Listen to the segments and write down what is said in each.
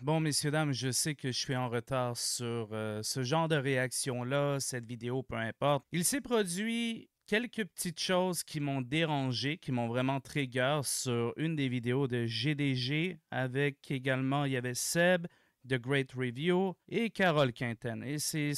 Bon, messieurs, dames, je sais que je suis en retard sur euh, ce genre de réaction-là, cette vidéo, peu importe. Il s'est produit quelques petites choses qui m'ont dérangé, qui m'ont vraiment trigger sur une des vidéos de GDG avec également, il y avait Seb, de Great Review et Carole Quinten. Et c'est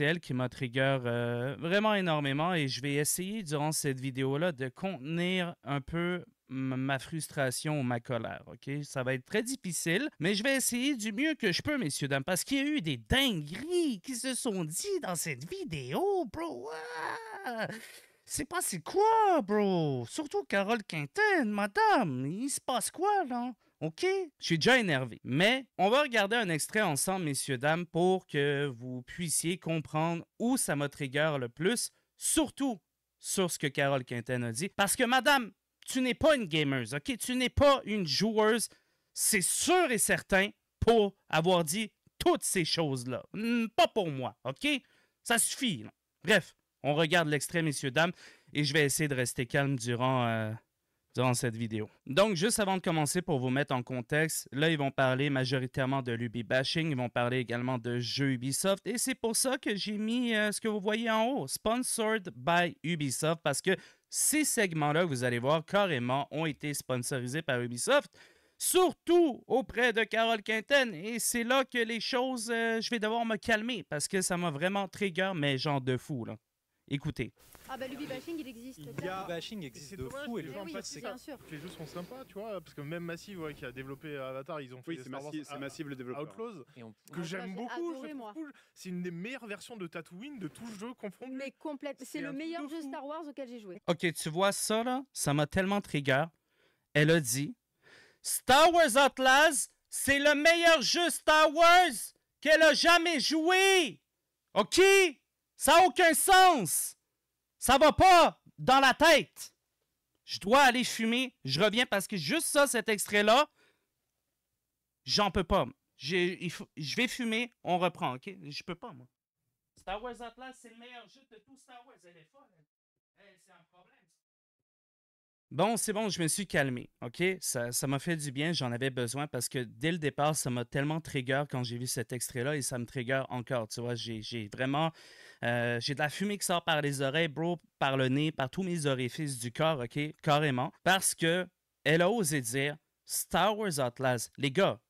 elle qui m'a trigger euh, vraiment énormément et je vais essayer durant cette vidéo-là de contenir un peu ma frustration ma colère. OK? Ça va être très difficile, mais je vais essayer du mieux que je peux, messieurs, dames, parce qu'il y a eu des dingueries qui se sont dites dans cette vidéo, bro. Ah! C'est passé quoi, bro? Surtout Carole Quintaine, madame. Il se passe quoi, là? OK? Je suis déjà énervé. Mais on va regarder un extrait ensemble, messieurs, dames, pour que vous puissiez comprendre où ça me trigger le plus, surtout sur ce que Carole Quintaine a dit. Parce que, madame, tu n'es pas une gameuse, OK? Tu n'es pas une joueuse, c'est sûr et certain, pour avoir dit toutes ces choses-là. Pas pour moi, OK? Ça suffit. Bref, on regarde l'extrait, messieurs, dames, et je vais essayer de rester calme euh, durant, cette vidéo. Donc, juste avant de commencer, pour vous mettre en contexte, là, ils vont parler majoritairement de l'Ubi bashing, ils vont parler également de jeux Ubisoft, et c'est pour ça que j'ai mis euh, ce que vous voyez en haut, Sponsored by Ubisoft, parce que ces segments-là, vous allez voir, carrément, ont été sponsorisés par Ubisoft, surtout auprès de Carole Quinten. Et c'est là que les choses, euh, je vais devoir me calmer parce que ça m'a vraiment trigger, mais genre de fou, là. Écoutez. Ah bah l'ubi bashing il existe. b bashing existe de fou et le c'est bien Les jeux sont sympas, tu vois, parce que même Massive qui a développé Avatar, ils ont fait oui, c'est Massive, le développeur. Outlaws que j'aime beaucoup, c'est une des meilleures versions de Tatooine de tout jeu confondu. Mais complète, c'est le meilleur jeu Star Wars auquel j'ai joué. OK, tu vois ça là, ça m'a tellement trigger. Elle a dit Star Wars Atlas, c'est le meilleur jeu Star Wars qu'elle a jamais joué. OK Ça a aucun sens. Ça va pas dans la tête. Je dois aller fumer. Je reviens parce que juste ça, cet extrait-là, j'en peux pas. Je vais fumer, on reprend, ok? Je peux pas, moi. Star Wars Atlas, c'est le meilleur jeu de tout Star Wars. Elle est folle. c'est un problème. Bon, c'est bon, je me suis calmé, ok? Ça m'a fait du bien, j'en avais besoin parce que dès le départ, ça m'a tellement trigger quand j'ai vu cet extrait-là et ça me trigger encore, tu vois. J'ai vraiment euh, j'ai de la fumée qui sort par les oreilles, bro, par le nez, par tous mes orifices du corps, OK? Carrément. Parce que elle a osé dire Star Wars Atlas. Les gars,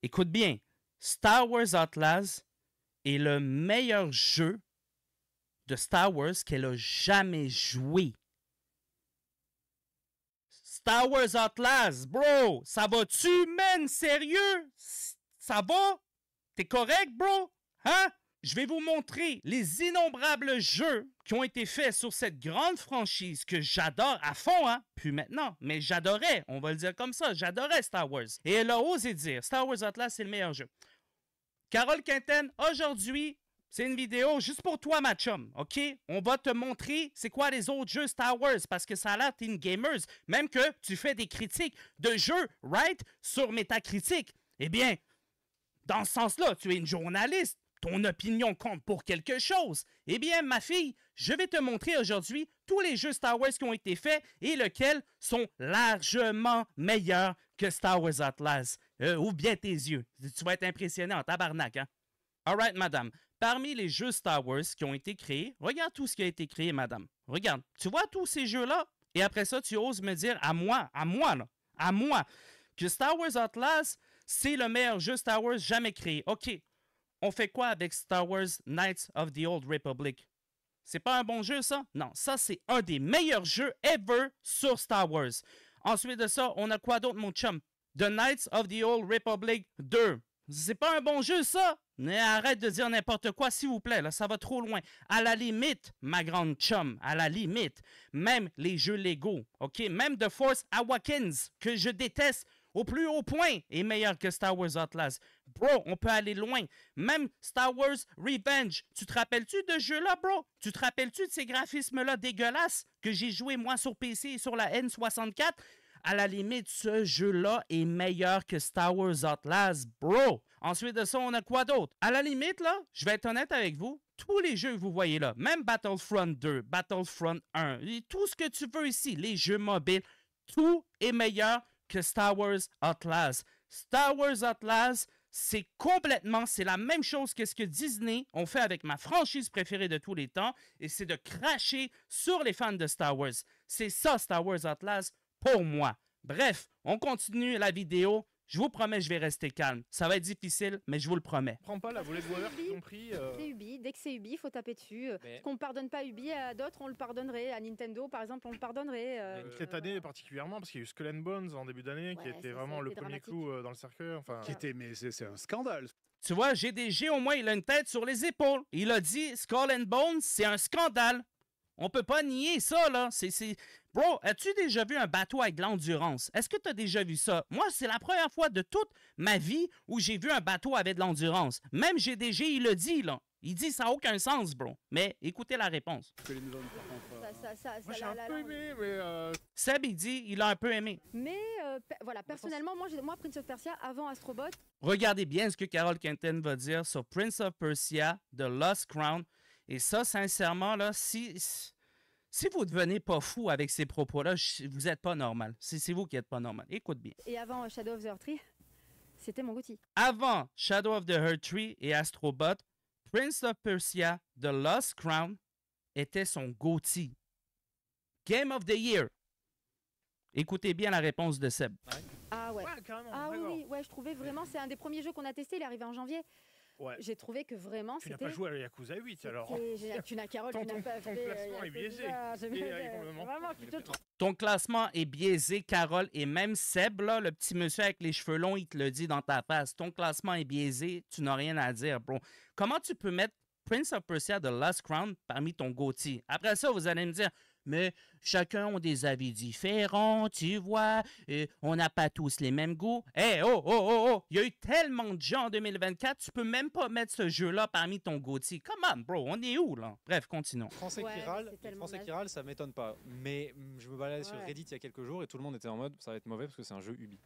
écoute bien. Star Wars Atlas est le meilleur jeu de Star Wars qu'elle a jamais joué. Star Wars Atlas, bro, ça va-tu, man? Sérieux? Ça va? T'es correct, bro? Hein? Je vais vous montrer les innombrables jeux qui ont été faits sur cette grande franchise que j'adore à fond, hein? Plus maintenant, mais j'adorais, on va le dire comme ça, j'adorais Star Wars. Et elle a osé dire, Star Wars Atlas, c'est le meilleur jeu. Carole Quinten, aujourd'hui, c'est une vidéo juste pour toi, ma chum, OK? On va te montrer c'est quoi les autres jeux Star Wars, parce que ça a l'air t'es une gamers, même que tu fais des critiques de jeux, right? Sur Metacritic. Eh bien, dans ce sens-là, tu es une journaliste. Ton opinion compte pour quelque chose. Eh bien, ma fille, je vais te montrer aujourd'hui tous les jeux Star Wars qui ont été faits et lesquels sont largement meilleurs que Star Wars Atlas. Ou euh, ouvre bien tes yeux. Tu vas être impressionné en tabarnak, hein? Alright, madame. Parmi les jeux Star Wars qui ont été créés, regarde tout ce qui a été créé, madame. Regarde. Tu vois tous ces jeux-là? Et après ça, tu oses me dire à moi, à moi, là, à moi, que Star Wars Atlas, c'est le meilleur jeu Star Wars jamais créé. OK, on fait quoi avec Star Wars Knights of the Old Republic? C'est pas un bon jeu, ça? Non, ça, c'est un des meilleurs jeux ever sur Star Wars. Ensuite de ça, on a quoi d'autre, mon chum? The Knights of the Old Republic 2. C'est pas un bon jeu, ça? Mais arrête de dire n'importe quoi, s'il vous plaît, là, ça va trop loin. À la limite, ma grande chum, à la limite, même les jeux Lego, OK? Même The Force Awakens, que je déteste, au plus haut point est meilleur que Star Wars Atlas. Bro, on peut aller loin. Même Star Wars Revenge, tu te rappelles-tu de ce jeu-là, bro? Tu te rappelles-tu de ces graphismes-là dégueulasses que j'ai joué moi sur PC et sur la N64? À la limite, ce jeu-là est meilleur que Star Wars Atlas, bro. Ensuite de ça, on a quoi d'autre? À la limite, là, je vais être honnête avec vous, tous les jeux que vous voyez là, même Battlefront 2, Battlefront 1, tout ce que tu veux ici, les jeux mobiles, tout est meilleur Star Wars Atlas. Star Wars Atlas, c'est complètement, c'est la même chose que ce que Disney ont fait avec ma franchise préférée de tous les temps, et c'est de cracher sur les fans de Star Wars. C'est ça, Star Wars Atlas, pour moi. Bref, on continue la vidéo. Je vous promets, je vais rester calme. Ça va être difficile, mais je vous le promets. Prends pas la volée de Weber compris. C'est Ubi. Dès que c'est Ubi, il faut taper dessus. Euh, mais... qu'on pardonne pas Ubi à d'autres, on le pardonnerait. À Nintendo, par exemple, on le pardonnerait. Euh. Euh, cette année particulièrement, parce qu'il y a eu Skull Bones en début d'année, qui était vraiment le premier coup dans le cercueil. Enfin, qui était, mais c'est un scandale. Tu vois, GDG, au moins, il a une tête sur les épaules. Il a dit Skull and Bones, c'est un scandale. On peut pas nier ça, là. Bro, as-tu déjà vu un bateau avec de l'endurance? Est-ce que tu as déjà vu ça? Moi, c'est la première fois de toute ma vie où j'ai vu un bateau avec de l'endurance. Même GDG, il le dit, là. Il dit ça n'a aucun sens, bro. Mais écoutez la réponse. Seb, il dit il a un peu aimé. Mais euh, voilà, personnellement, moi, moi, Prince of Persia avant Astrobot. Regardez bien ce que Carol Quinten va dire sur Prince of Persia, The Lost Crown. Et ça, sincèrement, là, si, si vous devenez pas fou avec ces propos-là, vous n'êtes pas normal. C'est vous qui êtes pas normal. Écoute bien. Et avant euh, Shadow of the Heart Tree, c'était mon outil. Avant Shadow of the Heart Tree et Astrobot, Prince of Persia, The Lost Crown, était son Gauthier. Game of the Year. Écoutez bien la réponse de Seb. Ah ouais. ah oui, je trouvais vraiment, c'est un des premiers jeux qu'on a testé, il est arrivé en janvier. J'ai trouvé que vraiment. Tu n'as pas joué à la Yakuza 8 alors. Tu n'as Carole, tu n'as pas fait. Ton euh, classement est biaisé. Vraiment, ton classement est biaisé, Carole, et même Seb, le petit monsieur avec les cheveux longs, il te le dit dans ta face. Ton classement est biaisé, tu n'as rien à dire, bro. Comment tu peux mettre Prince of Persia de Last Crown parmi ton Gauthier? Après ça, vous allez me dire, mais chacun a des avis différents, tu vois, et on n'a pas tous les mêmes goûts. Eh, oh, oh, oh, il y a eu tellement de gens en 2024, tu peux même pas mettre ce jeu-là parmi ton Gauthier. Come on, bro, on est où, là? Bref, continuons. Français qui râle, Français ça m'étonne pas, mais je me baladais sur Reddit il y a quelques jours et tout le monde était en mode, ça va être mauvais parce que c'est un jeu Ubi.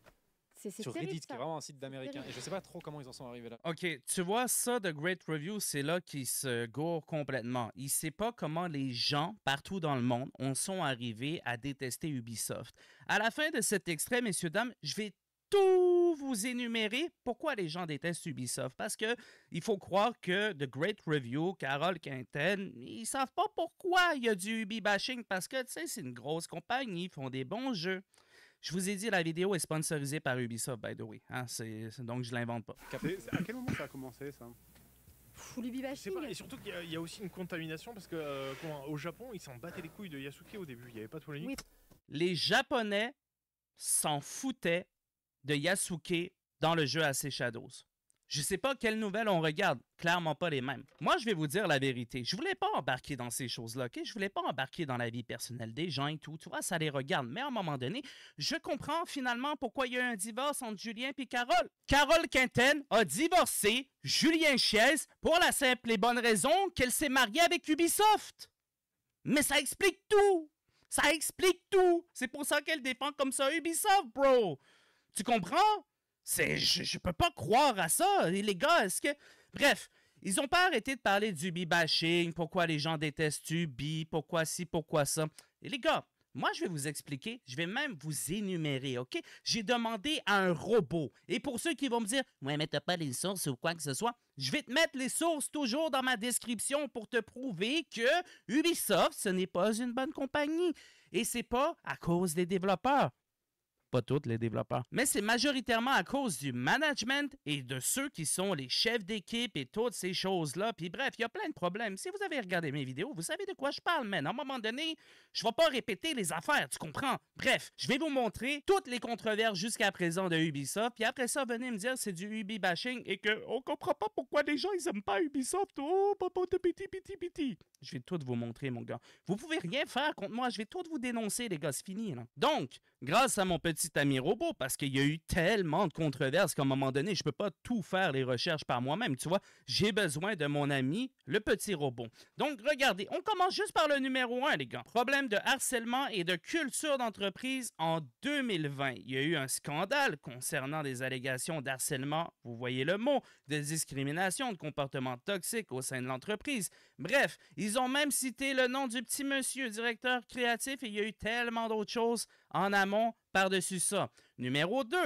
C'est sur Reddit, qui est vraiment un site d'américain. Et je sais pas trop comment ils en sont arrivés là. Ok, tu vois, ça, The Great Review, c'est là qu'il se gourre complètement. Il sait pas comment les gens, partout dans le monde, en sont arrivés à détester Ubisoft. À la fin de cet extrait, messieurs, dames, je vais tout vous énumérer pourquoi les gens détestent Ubisoft. Parce que il faut croire que The Great Review, Carole Quinten, ils savent pas pourquoi il y a du Ubi bashing. Parce que, tu sais, c'est une grosse compagnie, ils font des bons jeux. Je vous ai dit, la vidéo est sponsorisée par Ubisoft, by the way. Hein, donc, je l'invente pas. à quel moment ça a commencé, ça pas, et surtout qu'il y, a aussi une contamination parce que euh, au Japon, ils s'en battaient les couilles de Yasuke au début. Il n'y avait pas de les Les Japonais s'en foutaient de Yasuke dans le jeu AC Shadows. Je sais pas quelles nouvelles on regarde, clairement pas les mêmes. Moi, je vais vous dire la vérité. Je voulais pas embarquer dans ces choses-là, ok? Je voulais pas embarquer dans la vie personnelle des gens et tout. Tu vois, ça les regarde. Mais à un moment donné, je comprends finalement pourquoi il y a eu un divorce entre Julien et Carole. Carole Quinten a divorcé Julien Chies pour la simple et bonne raison qu'elle s'est mariée avec Ubisoft. Mais ça explique tout! Ça explique tout! C'est pour ça qu'elle défend comme ça Ubisoft, bro! Tu comprends? je, ne peux pas croire à ça. les gars, est-ce que. Bref, ils ont pas arrêté de parler du bi-bashing, pourquoi les gens détestent Ubi, pourquoi ci, pourquoi ça. Et les gars, moi, je vais vous expliquer, je vais même vous énumérer, OK? J'ai demandé à un robot. Et pour ceux qui vont me dire, ouais, mais t'as pas les sources ou quoi que ce soit, je vais te mettre les sources toujours dans ma description pour te prouver que Ubisoft, ce n'est pas une bonne compagnie. Et c'est pas à cause des développeurs pas toutes les développeurs. Mais c'est majoritairement à cause du management et de ceux qui sont les chefs d'équipe et toutes ces choses-là. Puis bref, il y a plein de problèmes. Si vous avez regardé mes vidéos, vous savez de quoi je parle, mais à un moment donné, je vais pas répéter les affaires, tu comprends? Bref, je vais vous montrer toutes les controverses jusqu'à présent de Ubisoft, puis après ça, venez me dire c'est du Ubi bashing et que on comprend pas pourquoi les gens ils aiment pas Ubisoft. Oh, papa bah, bah, de piti piti piti. Je vais tout vous montrer, mon gars. Vous pouvez rien faire contre moi, je vais tout vous dénoncer, les gars, c'est fini. Donc, grâce à mon petit petit ami robot parce qu'il y a eu tellement de controverses qu'à un moment donné, je ne peux pas tout faire les recherches par moi-même. Tu vois, j'ai besoin de mon ami, le petit robot. Donc, regardez, on commence juste par le numéro un, les gars. Problème de harcèlement et de culture d'entreprise en 2020. Il y a eu un scandale concernant des allégations d'harcèlement, vous voyez le mot, de discrimination, de comportement toxique au sein de l'entreprise. Bref, ils ont même cité le nom du petit monsieur, directeur créatif, et il y a eu tellement d'autres choses en amont par-dessus ça. Numéro 2,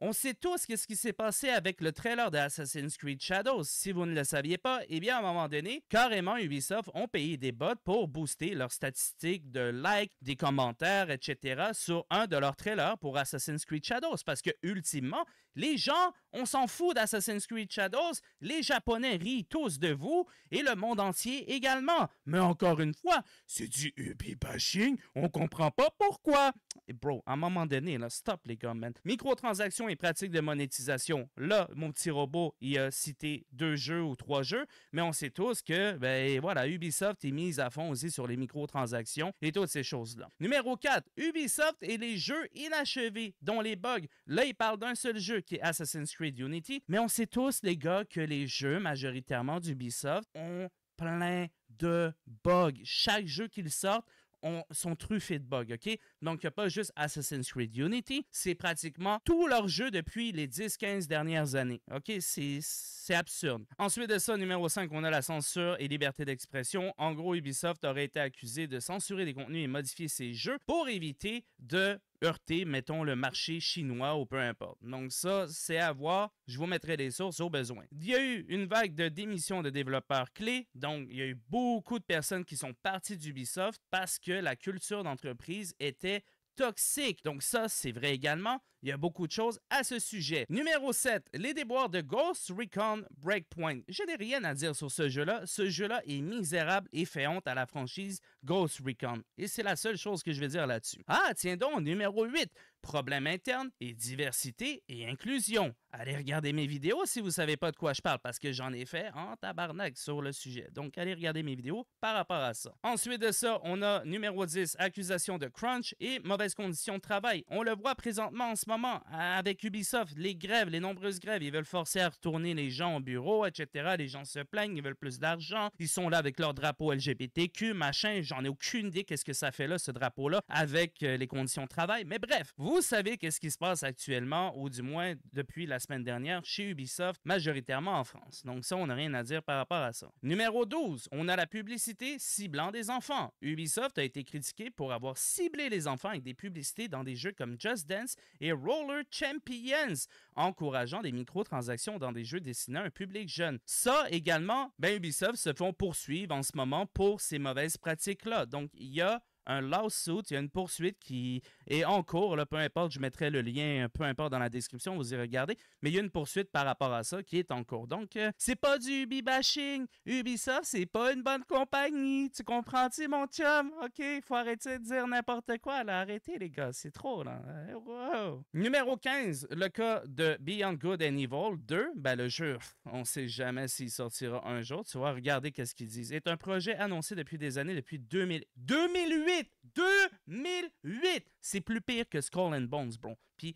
on sait tous ce qui s'est passé avec le trailer d'Assassin's Creed Shadows. Si vous ne le saviez pas, eh bien, à un moment donné, carrément, Ubisoft ont payé des bots pour booster leurs statistiques de likes, des commentaires, etc. sur un de leurs trailers pour Assassin's Creed Shadows. Parce que, ultimement, les gens, on s'en fout d'Assassin's Creed Shadows, les Japonais rient tous de vous, et le monde entier également. Mais encore une fois, c'est du ubi bashing, on comprend pas pourquoi. Et bro, à un moment donné, stop les gars, Microtransactions et pratiques de monétisation. Là, mon petit robot, il a cité deux jeux ou trois jeux, mais on sait tous que, ben voilà, Ubisoft est mise à fond aussi sur les microtransactions et toutes ces choses-là. Numéro 4, Ubisoft et les jeux inachevés, dont les bugs. Là, il parle d'un seul jeu qui est Assassin's Creed Unity. Mais on sait tous, les gars, que les jeux majoritairement d'Ubisoft ont plein de bugs. Chaque jeu qu'ils sortent ont, sont truffés de bugs, OK? Donc, il n'y a pas juste Assassin's Creed Unity, c'est pratiquement tous leurs jeux depuis les 10-15 dernières années, OK? C'est absurde. Ensuite de ça, numéro 5, on a la censure et liberté d'expression. En gros, Ubisoft aurait été accusé de censurer des contenus et modifier ses jeux pour éviter de heurter, mettons, le marché chinois ou peu importe. Donc ça, c'est à voir. Je vous mettrai des sources au besoin. Il y a eu une vague de démissions de développeurs clés. Donc, il y a eu beaucoup de personnes qui sont parties d'Ubisoft parce que la culture d'entreprise était toxique. Donc ça, c'est vrai également. Il y a beaucoup de choses à ce sujet. Numéro 7, les déboires de Ghost Recon Breakpoint. Je n'ai rien à dire sur ce jeu-là. Ce jeu-là est misérable et fait honte à la franchise Ghost Recon. Et c'est la seule chose que je vais dire là-dessus. Ah, tiens donc, numéro 8, problèmes internes et diversité et inclusion. Allez regarder mes vidéos si vous savez pas de quoi je parle parce que j'en ai fait un tabarnak sur le sujet. Donc allez regarder mes vidéos par rapport à ça. Ensuite de ça, on a numéro 10, accusation de crunch et mauvaise condition de travail. On le voit présentement en ce moment avec Ubisoft, les grèves, les nombreuses grèves, ils veulent forcer à retourner les gens au bureau, etc. Les gens se plaignent, ils veulent plus d'argent, ils sont là avec leur drapeau LGBTQ, machin, j'en ai aucune idée qu'est-ce que ça fait là, ce drapeau-là, avec euh, les conditions de travail. Mais bref, vous savez qu'est-ce qui se passe actuellement, ou du moins depuis la semaine dernière, chez Ubisoft, majoritairement en France. Donc ça, on n'a rien à dire par rapport à ça. Numéro 12, on a la publicité ciblant des enfants. Ubisoft a été critiqué pour avoir ciblé les enfants avec des publicités dans des jeux comme Just Dance et Roller Champions, encourageant des microtransactions dans des jeux destinés à un public jeune. Ça également, ben, Ubisoft se font poursuivre en ce moment pour ces mauvaises pratiques-là. Donc, il y a un lawsuit, il y a une poursuite qui est en cours, là, peu importe, je mettrai le lien, euh, peu importe dans la description, vous y regardez, mais il y a une poursuite par rapport à ça qui est en cours. Donc, euh, c'est pas du Ubi bashing. Ubisoft, c'est pas une bonne compagnie. Tu comprends-tu, mon chum? OK, faut arrêter de dire n'importe quoi, là. Arrêtez, les gars, c'est trop, là. Eh, Numéro 15, le cas de Beyond Good and Evil 2. Ben, le jeu, on sait jamais s'il sortira un jour. Tu vois, regardez qu'est-ce qu'ils disent. C'est un projet annoncé depuis des années, depuis 2008! 2008! C'est plus pire que Skull and Bones, bro. Puis,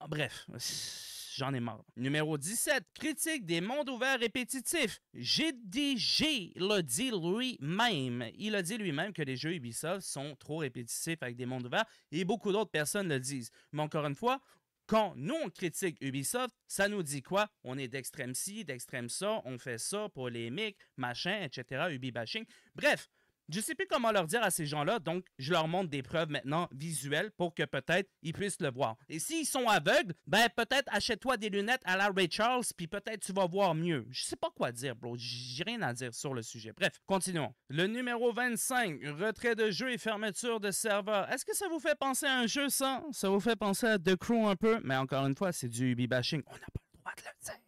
ah, bref, j'en ai marre. Numéro 17, critique des mondes ouverts répétitifs. GDG l'a dit lui-même. Il a dit lui-même que les jeux Ubisoft sont trop répétitifs avec des mondes ouverts et beaucoup d'autres personnes le disent. Mais encore une fois, quand nous, on critique Ubisoft, ça nous dit quoi? On est d'extrême ci, d'extrême ça, on fait ça, polémique, machin, etc., Ubi bashing. Bref, je sais plus comment leur dire à ces gens-là, donc je leur montre des preuves maintenant visuelles pour que peut-être ils puissent le voir. Et s'ils sont aveugles, ben peut-être achète-toi des lunettes à la Ray Charles, puis peut-être tu vas voir mieux. Je sais pas quoi dire, bro. J'ai rien à dire sur le sujet. Bref, continuons. Le numéro 25, retrait de jeu et fermeture de serveur. Est-ce que ça vous fait penser à un jeu, ça? Ça vous fait penser à The Crew un peu? Mais encore une fois, c'est du ubi bashing. On n'a pas le droit de le dire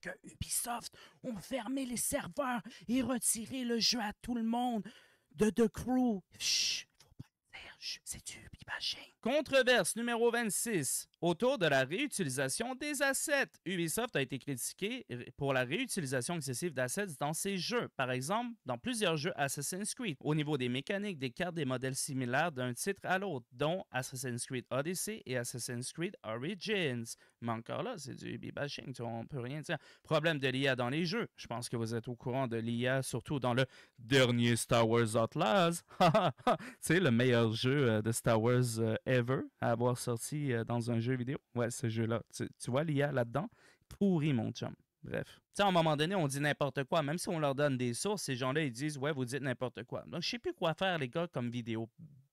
que Ubisoft ont fermé les serveurs et retiré le jeu à tout le monde de The Crew. Chut, faut pas le faire. C'est du Controverse numéro 26. Autour de la réutilisation des assets, Ubisoft a été critiqué pour la réutilisation excessive d'assets dans ses jeux, par exemple dans plusieurs jeux Assassin's Creed, au niveau des mécaniques, des cartes, des modèles similaires d'un titre à l'autre, dont Assassin's Creed Odyssey et Assassin's Creed Origins. Mais encore là, c'est du Ubi bashing, on peut rien dire. Problème de l'IA dans les jeux. Je pense que vous êtes au courant de l'IA, surtout dans le dernier Star Wars Atlas. c'est le meilleur jeu euh, de Star Wars euh, ever à avoir sorti euh, dans un jeu jeu vidéo. Ouais, ce jeu-là. Tu, vois, l'IA là-dedans, pourri, mon chum. Bref. Tu sais, à un moment donné, on dit n'importe quoi. Même si on leur donne des sources, ces gens-là, ils disent, ouais, vous dites n'importe quoi. Donc, je sais plus quoi faire, les gars, comme vidéo.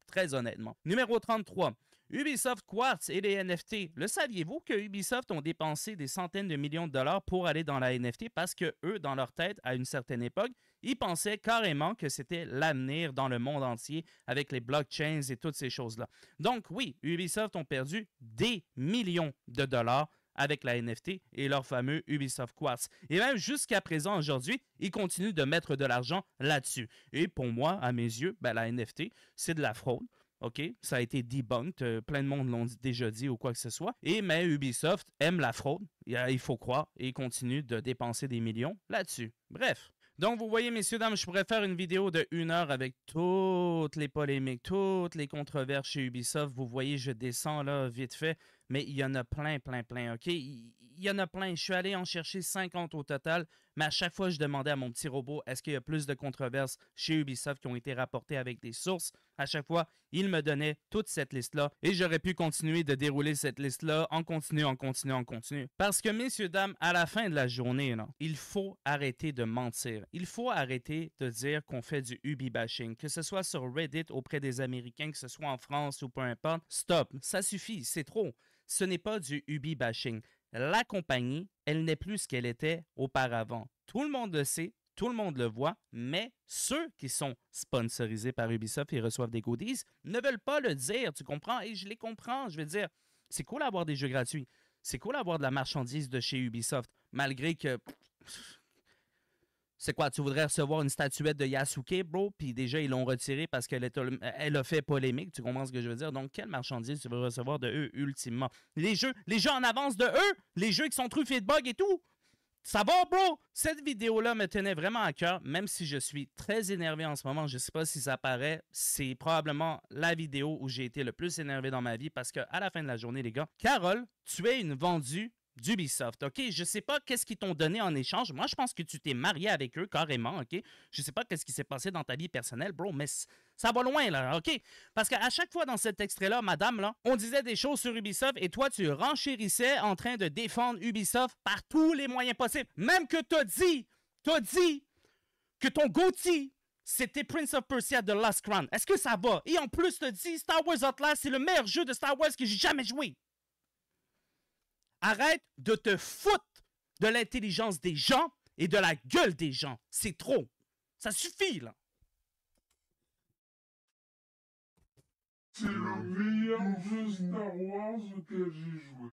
Très honnêtement. Numéro 33. Ubisoft Quartz et les NFT. Le saviez-vous que Ubisoft ont dépensé des centaines de millions de dollars pour aller dans la NFT parce que eux, dans leur tête, à une certaine époque, ils pensaient carrément que c'était l'avenir dans le monde entier avec les blockchains et toutes ces choses-là. Donc oui, Ubisoft ont perdu des millions de dollars avec la NFT et leur fameux Ubisoft Quartz. Et même jusqu'à présent, aujourd'hui, ils continuent de mettre de l'argent là-dessus. Et pour moi, à mes yeux, ben, la NFT, c'est de la fraude. OK? Ça a été debunked. Euh, plein de monde l'ont déjà dit ou quoi que ce soit. Et mais Ubisoft aime la fraude. Il faut croire. Et continue de dépenser des millions là-dessus. Bref. Donc, vous voyez, messieurs, dames, je pourrais faire une vidéo de une heure avec toutes les polémiques, toutes les controverses chez Ubisoft. Vous voyez, je descends là vite fait, mais il y en a plein, plein, plein, OK? Il y en a plein. Je suis allé en chercher 50 au total, mais à chaque fois, je demandais à mon petit robot est-ce qu'il y a plus de controverses chez Ubisoft qui ont été rapportées avec des sources À chaque fois, il me donnait toute cette liste-là et j'aurais pu continuer de dérouler cette liste-là en continu, en continu, en continu. Parce que, messieurs, dames, à la fin de la journée, il faut arrêter de mentir. Il faut arrêter de dire qu'on fait du Ubi bashing, que ce soit sur Reddit auprès des Américains, que ce soit en France ou peu importe. Stop, ça suffit, c'est trop. Ce n'est pas du Ubi bashing la compagnie, elle n'est plus ce qu'elle était auparavant. Tout le monde le sait, tout le monde le voit, mais ceux qui sont sponsorisés par Ubisoft et reçoivent des goodies ne veulent pas le dire, tu comprends? Et je les comprends, je veux dire, c'est cool d'avoir des jeux gratuits, c'est cool d'avoir de la marchandise de chez Ubisoft, malgré que c'est quoi, tu voudrais recevoir une statuette de Yasuke, bro? Puis déjà, ils l'ont retirée parce qu'elle euh, a fait polémique. Tu comprends ce que je veux dire? Donc, quelle marchandise tu veux recevoir de eux, ultimement? Les jeux, les jeux en avance de eux, les jeux qui sont truffés de bugs et tout. Ça va, bro? Cette vidéo-là me tenait vraiment à cœur, même si je suis très énervé en ce moment. Je ne sais pas si ça paraît. C'est probablement la vidéo où j'ai été le plus énervé dans ma vie parce qu'à la fin de la journée, les gars, Carole, tu es une vendue d'Ubisoft, OK? Je sais pas qu'est-ce qu'ils t'ont donné en échange. Moi, je pense que tu t'es marié avec eux carrément, OK? Je sais pas qu'est-ce qui s'est passé dans ta vie personnelle, bro, mais ça va loin, là, OK? Parce qu'à chaque fois dans cet extrait-là, madame, là, on disait des choses sur Ubisoft et toi, tu renchérissais en train de défendre Ubisoft par tous les moyens possibles. Même que t'as dit, t'as dit que ton Gauthier, c'était Prince of Persia The Last Crown. Est-ce que ça va? Et en plus, t'as dit Star Wars Atlas, c'est le meilleur jeu de Star Wars que j'ai jamais joué. Arrête de te foutre de l'intelligence des gens et de la gueule des gens. C'est trop. Ça suffit, là. C'est auquel j'ai joué.